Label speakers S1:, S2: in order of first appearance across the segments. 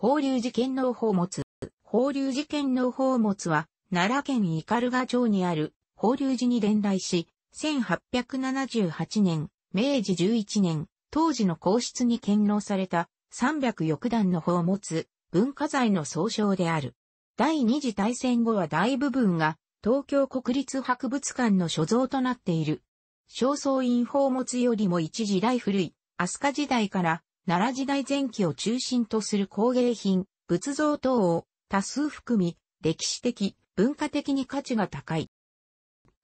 S1: 法隆寺県納宝物。法隆寺県納宝物は、奈良県斑鳩町にある法隆寺に伝来し、1878年、明治11年、当時の皇室に献納された306段の宝物、文化財の総称である。第二次大戦後は大部分が東京国立博物館の所蔵となっている。正倉院宝物よりも一時代古い、飛鳥時代から奈良時代前期を中心とする工芸品、仏像等を多数含み、歴史的、文化的に価値が高い。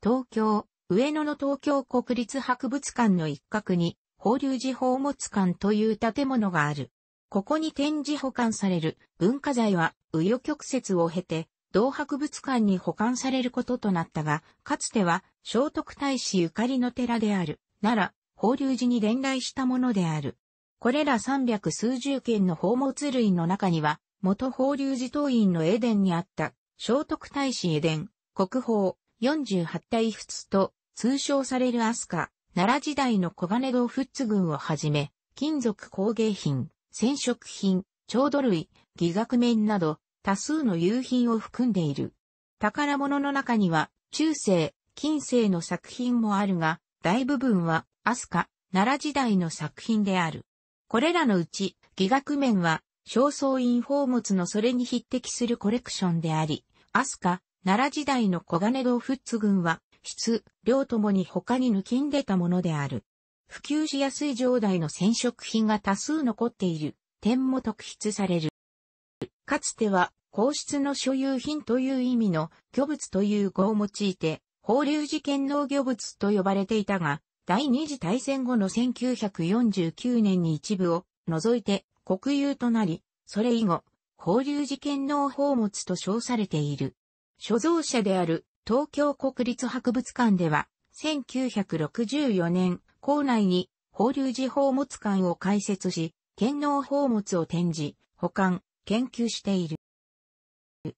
S1: 東京、上野の東京国立博物館の一角に、法隆寺宝物館という建物がある。ここに展示保管される文化財は、紆余曲折を経て、同博物館に保管されることとなったが、かつては、聖徳太子ゆかりの寺である、奈良、法隆寺に伝来したものである。これら300数十件の宝物類の中には、元法隆寺党院のエデンにあった、聖徳太子エデン、国宝、48体仏と、通称されるアスカ、奈良時代の小金堂仏群をはじめ、金属工芸品、染色品、調度類、疑学面など、多数の遊品を含んでいる。宝物の中には、中世、近世の作品もあるが、大部分は、アスカ、奈良時代の作品である。これらのうち、疑学面は、正倉院宝物のそれに匹敵するコレクションであり、アスカ、奈良時代の小金堂ッツ軍は、質、量ともに他に抜きんでたものである。普及しやすい状態の染色品が多数残っている点も特筆される。かつては、皇室の所有品という意味の、漁物という語を用いて、法流寺件能漁物と呼ばれていたが、第二次大戦後の1949年に一部を除いて国有となり、それ以後、法隆寺県能宝物と称されている。所蔵者である東京国立博物館では、1964年、校内に法隆寺宝物館を開設し、県能宝物を展示、保管、研究している。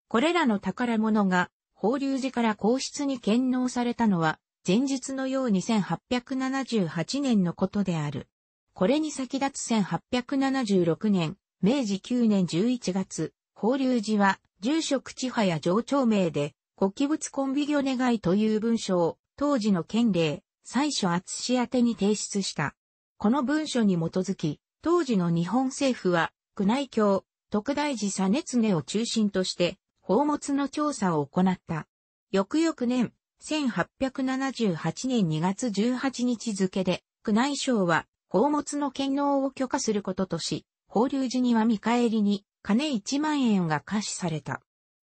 S1: これらの宝物が、法隆寺から皇室に献納されたのは、前述のように1878年のことである。これに先立つ1876年、明治9年11月、法隆寺は、住職地派や上長名で、国器物コンビ業願いという文書を、当時の県令、最初厚し宛に提出した。この文書に基づき、当時の日本政府は、宮内教、特大寺熱根を中心として、宝物の調査を行った。翌々年、1878年2月18日付で、宮内省は、宝物の権能を許可することとし、法隆寺には見返りに、金1万円が貸しされた。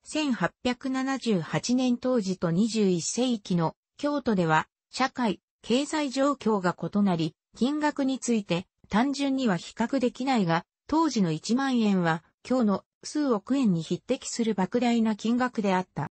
S1: 1878年当時と21世紀の京都では、社会、経済状況が異なり、金額について単純には比較できないが、当時の1万円は、今日の数億円に匹敵する莫大な金額であった。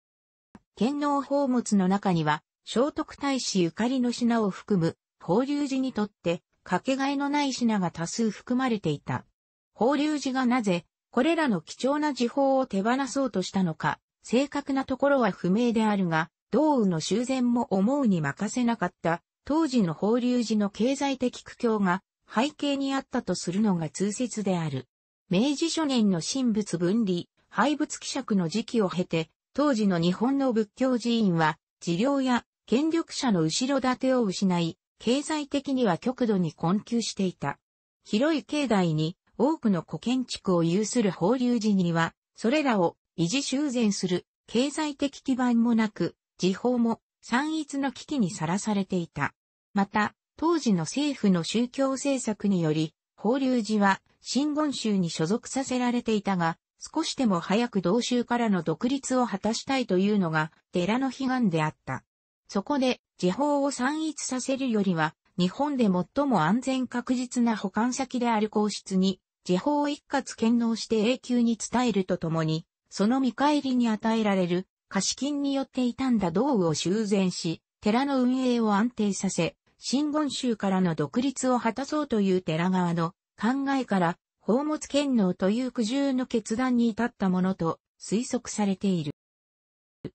S1: 天皇宝物の中には、聖徳太子ゆかりの品を含む、法隆寺にとって、かけがえのない品が多数含まれていた。法隆寺がなぜ、これらの貴重な時報を手放そうとしたのか、正確なところは不明であるが、道雨の修繕も思うに任せなかった、当時の法隆寺の経済的苦境が背景にあったとするのが通説である。明治初年の神仏分離、廃仏希釈の時期を経て、当時の日本の仏教寺院は、治療や権力者の後ろ盾を失い、経済的には極度に困窮していた。広い境内に多くの古建築を有する法隆寺には、それらを維持修繕する経済的基盤もなく、時報も散逸の危機にさらされていた。また、当時の政府の宗教政策により、法隆寺は新言宗に所属させられていたが、少しでも早く同州からの独立を果たしたいというのが寺の悲願であった。そこで、地方を散逸させるよりは、日本で最も安全確実な保管先である皇室に、地方を一括権納して永久に伝えるとともに、その見返りに与えられる貸金によって傷んだ道具を修繕し、寺の運営を安定させ、新言宗からの独立を果たそうという寺側の考えから宝物剣能という苦渋の決断に至ったものと推測されている。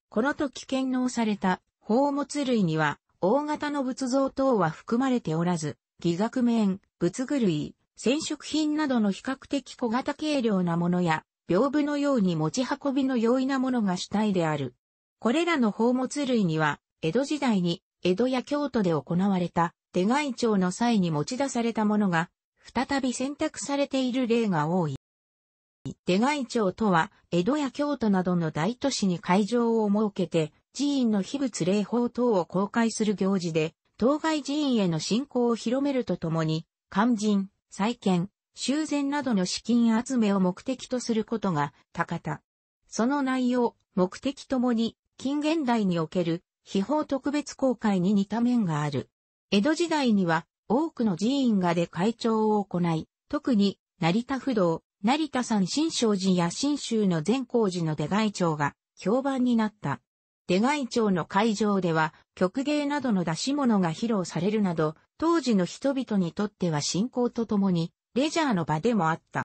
S1: この時剣能された宝物類には大型の仏像等は含まれておらず、偽学面、仏具類、染色品などの比較的小型軽量なものや、屏風のように持ち運びの容易なものが主体である。これらの宝物類には、江戸時代に江戸や京都で行われた手外町の際に持ち出されたものが再び選択されている例が多い。出外町とは、江戸や京都などの大都市に会場を設けて、寺院の秘仏霊法等を公開する行事で、当該寺院への信仰を広めるとともに、肝心、再建、修繕などの資金集めを目的とすることが高田。その内容、目的ともに、近現代における、秘宝特別公開に似た面がある。江戸時代には、多くの寺院がで会長を行い、特に成田不動、成田山新勝寺や新州の善光寺の出外長が評判になった。出外長の会場では曲芸などの出し物が披露されるなど、当時の人々にとっては信仰とともにレジャーの場でもあった。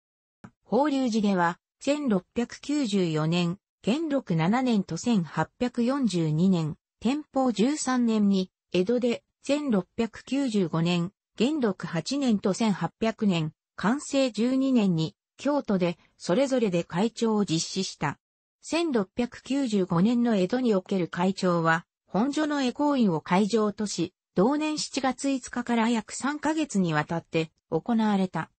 S1: 法隆寺では1694年、元禄7年と1842年、天保13年に江戸で1695年、元禄8年と1800年、完成12年に京都でそれぞれで会長を実施した。1695年の江戸における会長は、本所の江公院を会場とし、同年7月5日から約3ヶ月にわたって行われた。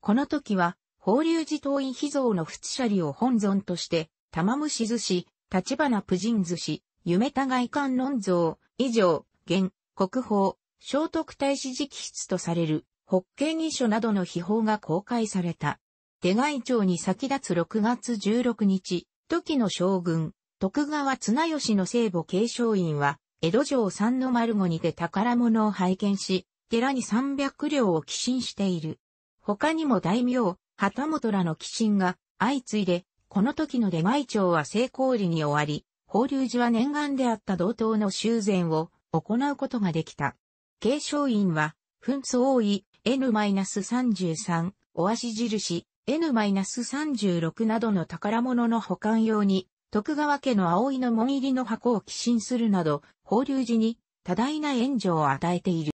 S1: この時は、法隆寺党院秘蔵の仏舎利を本尊として、玉虫寿司、立花プ人寿司、夢互い観音像、以上、現、国宝、聖徳太子直筆とされる、北京遺書などの秘宝が公開された。出外町に先立つ6月16日、時の将軍、徳川綱吉の聖母継承院は、江戸城三の丸後にて宝物を拝見し、寺に300両を寄進している。他にも大名、旗本らの寄進が相次いで、この時の出前町は成功裏に終わり、法隆寺は念願であった同等の修繕を行うことができた。継承院は、紛争多い N-33、お足印 N-36 などの宝物の保管用に、徳川家の葵の門入りの箱を寄進するなど、法隆寺に多大な援助を与えている。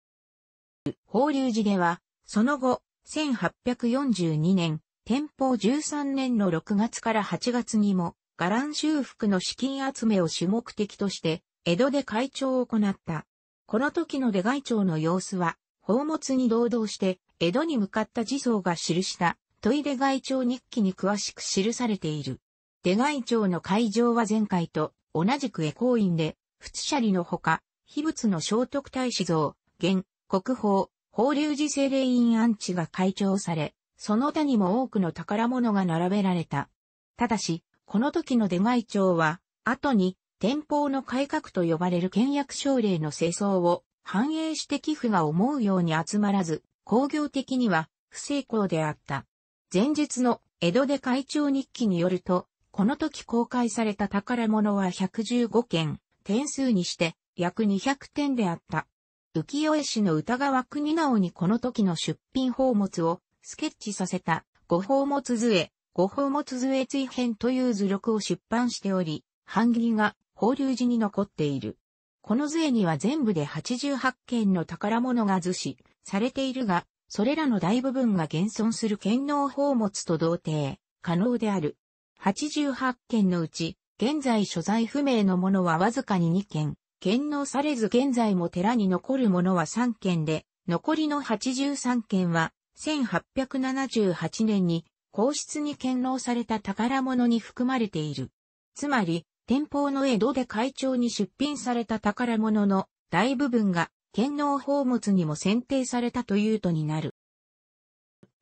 S1: 法隆寺では、その後、1842年、天保13年の6月から8月にも、伽藍修復の資金集めを主目的として、江戸で会長を行った。この時の出外町の様子は、宝物に同道して、江戸に向かった児相が記した、問出外町日記に詳しく記されている。出外町の会場は前回と同じく江光院で、仏舎利のほか、秘仏の聖徳太子像、現、国宝、法隆寺精霊院安置が開長され、その他にも多くの宝物が並べられた。ただし、この時の出外町は、後に天保の改革と呼ばれる倹約奨励の清掃を反映して寄付が思うように集まらず、工業的には不成功であった。前述の江戸で会長日記によると、この時公開された宝物は115件、点数にして約200点であった。浮世絵師の歌川国直にこの時の出品宝物をスケッチさせた五宝物図絵、五宝物図絵追編という図録を出版しており、版木が法隆寺に残っている。この税には全部で88件の宝物が図示されているが、それらの大部分が現存する剣能宝物と同定、可能である。88件のうち、現在所在不明のものはわずかに2件、剣能されず現在も寺に残るものは3件で、残りの83件は、1878年に皇室に権納された宝物に含まれている。つまり、天保の江戸で会長に出品された宝物の大部分が天皇宝物にも選定されたというとになる。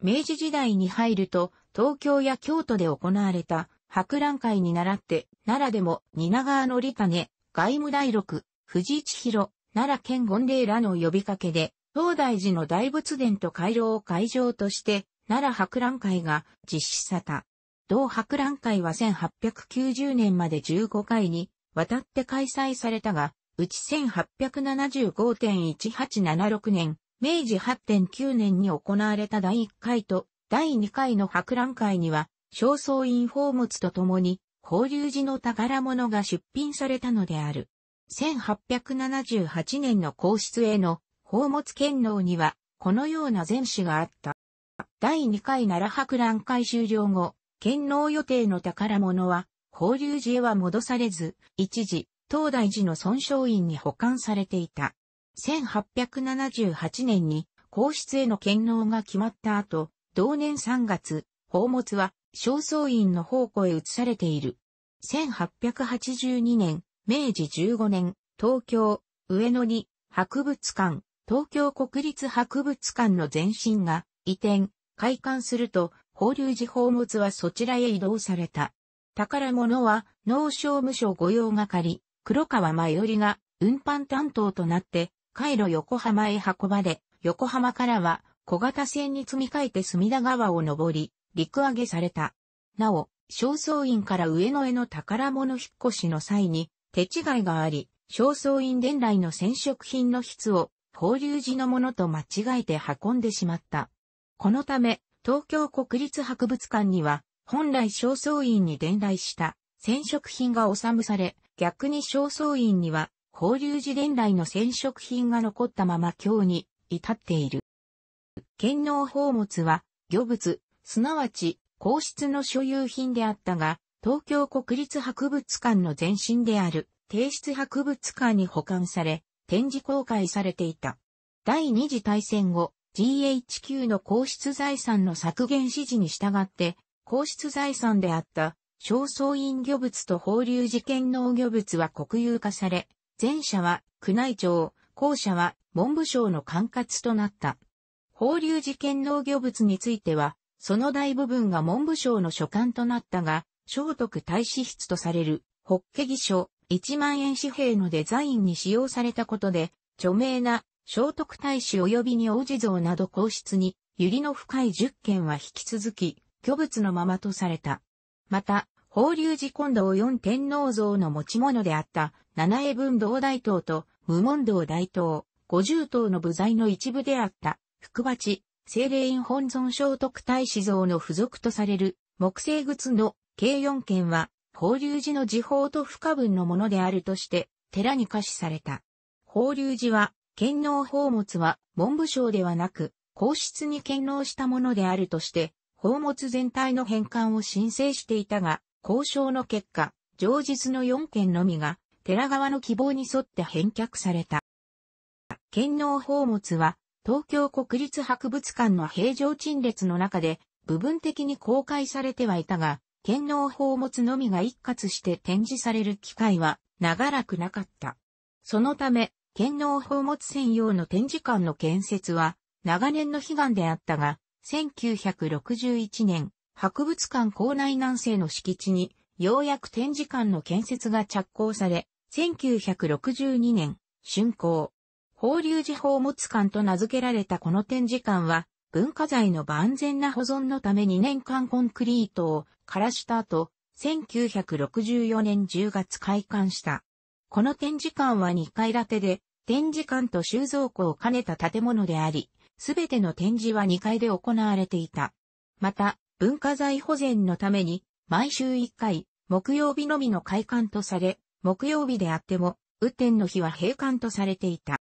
S1: 明治時代に入ると東京や京都で行われた博覧会に倣って奈良でも蜷川の利種、外務大六、藤千尋、奈良県権令らの呼びかけで東大寺の大仏殿と回廊を会場として奈良博覧会が実施された。同博覧会は1890年まで15回に渡って開催されたが、うち1875.1876年、明治8.9年に行われた第1回と第2回の博覧会には、正倉院宝物とともに、法隆寺の宝物が出品されたのである。1878年の皇室への宝物権能には、このような前史があった。第2回奈良博覧会終了後、献納予定の宝物は、法隆寺へは戻されず、一時、東大寺の尊勝院に保管されていた。1878年に皇室への献納が決まった後、同年3月、宝物は正倉院の宝庫へ移されている。1882年、明治15年、東京、上野に博物館、東京国立博物館の前身が移転、開館すると法隆寺宝物はそちらへ移動された。宝物は農商務省御用係、黒川前よりが運搬担当となって、回路横浜へ運ばれ、横浜からは小型船に積み替えて隅田川を登り、陸揚げされた。なお、正倉院から上野への宝物引っ越しの際に、手違いがあり、正倉院伝来の染色品の筆を、法隆寺のものと間違えて運んでしまった。このため、東京国立博物館には、本来正倉院に伝来した染色品が収むされ、逆に正倉院には、法隆寺伝来の染色品が残ったまま今日に至っている。剣能宝物は、漁物、すなわち、皇室の所有品であったが、東京国立博物館の前身である、帝室博物館に保管され、展示公開されていた。第二次大戦後、GHQ の皇室財産の削減指示に従って、皇室財産であった焦燥院漁物と放流事件農漁物は国有化され、前者は宮内庁、後者は文部省の管轄となった。放流事件農漁物については、その大部分が文部省の所管となったが、聖徳大使室とされる、北家議書、1万円紙幣のデザインに使用されたことで、著名な聖徳太子及びに王子像など皇室に、百合の深い十件は引き続き、虚物のままとされた。また、法隆寺金堂四天皇像の持ち物であった、七重文道大塔と無門堂大塔、五十塔の部材の一部であった、福鉢、精霊院本尊聖徳太子像の付属とされる、木製靴の計四件は、法隆寺の時報と不可分のものであるとして、寺に貸しされた。法隆寺は、権能宝物は文部省ではなく、皇室に権能したものであるとして、宝物全体の返還を申請していたが、交渉の結果、上日の4件のみが、寺側の希望に沿って返却された。権能宝物は、東京国立博物館の平常陳列の中で、部分的に公開されてはいたが、権能宝物のみが一括して展示される機会は長らくなかった。そのため、県皇宝物専用の展示館の建設は長年の悲願であったが、1961年、博物館校内南西の敷地に、ようやく展示館の建設が着工され、1962年、竣工。法隆寺宝物館と名付けられたこの展示館は、文化財の万全な保存のため2年間コンクリートを枯らした後、1964年10月開館した。この展示館は2階建てで、展示館と収蔵庫を兼ねた建物であり、すべての展示は2階で行われていた。また、文化財保全のために、毎週1回、木曜日のみの開館とされ、木曜日であっても、雨天の日は閉館とされていた。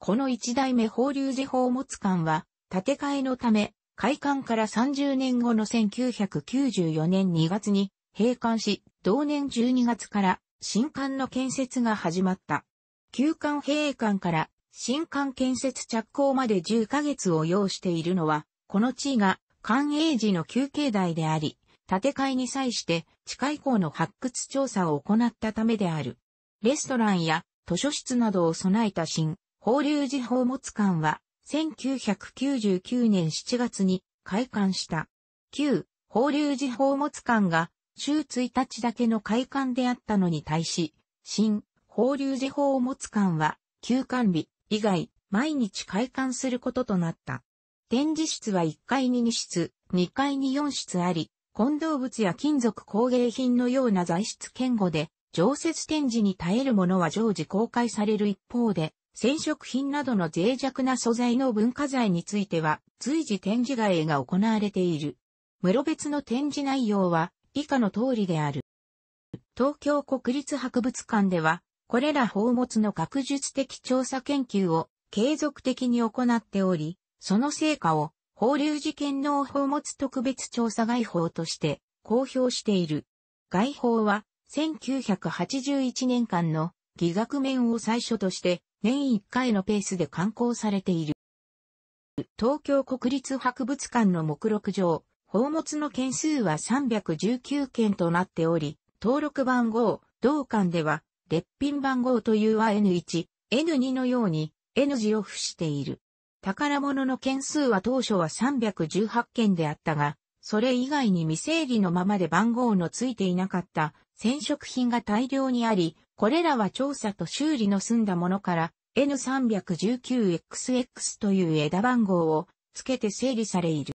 S1: この一代目法隆寺宝物館は、建て替えのため、開館から30年後の1994年2月に閉館し、同年12月から新館の建設が始まった。旧館閉館から新館建設着工まで10ヶ月を要しているのは、この地位が官営時の休憩台であり、建て替えに際して地下以降の発掘調査を行ったためである。レストランや図書室などを備えた新、法隆寺宝物館は、1999年7月に開館した。旧、法隆寺宝物館が週1日だけの開館であったのに対し、新、法隆寺法を持つ館は、休館日以外、毎日開館することとなった。展示室は1階に2室、2階に4室あり、混動物や金属工芸品のような材質堅固で、常設展示に耐えるものは常時公開される一方で、染色品などの脆弱な素材の文化財については、随時展示外へが行われている。室別の展示内容は、以下の通りである。東京国立博物館では、これら宝物の学術的調査研究を継続的に行っており、その成果を、法流事件の宝物特別調査外報として公表している。外報は、1981年間の疑学面を最初として年1回のペースで刊行されている。東京国立博物館の目録上、宝物の件数は319件となっており、登録番号、同館では、列品番号というは N1、N2 のように N 字を付している。宝物の件数は当初は318件であったが、それ以外に未整理のままで番号の付いていなかった染色品が大量にあり、これらは調査と修理の済んだものから N319XX という枝番号を付けて整理されいる。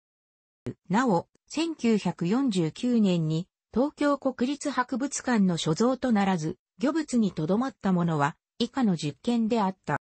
S1: なお、1949年に東京国立博物館の所蔵とならず、漁物に留まったものは以下の実験であった。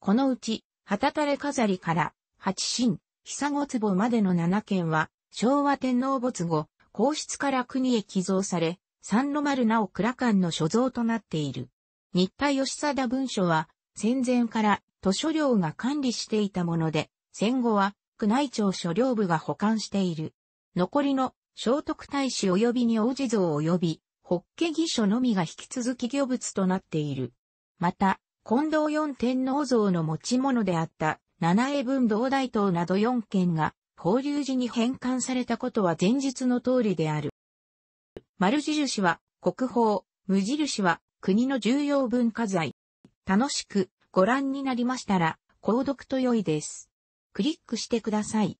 S1: このうち、旗垂れ飾りから八神、久子壺までの7件は、昭和天皇没後、皇室から国へ寄贈され、三の丸なお倉館の所蔵となっている。新田義貞文書は、戦前から図書量が管理していたもので、戦後は区内庁所領部が保管している。残りの聖徳太子及びに王子像及び、法華義書のみが引き続き漁物となっている。また、近藤四天皇像の持ち物であった七英文道大塔など四件が、法隆寺に返還されたことは前述の通りである。丸印は国宝、無印は国の重要文化財。楽しくご覧になりましたら、購読と良いです。クリックしてください。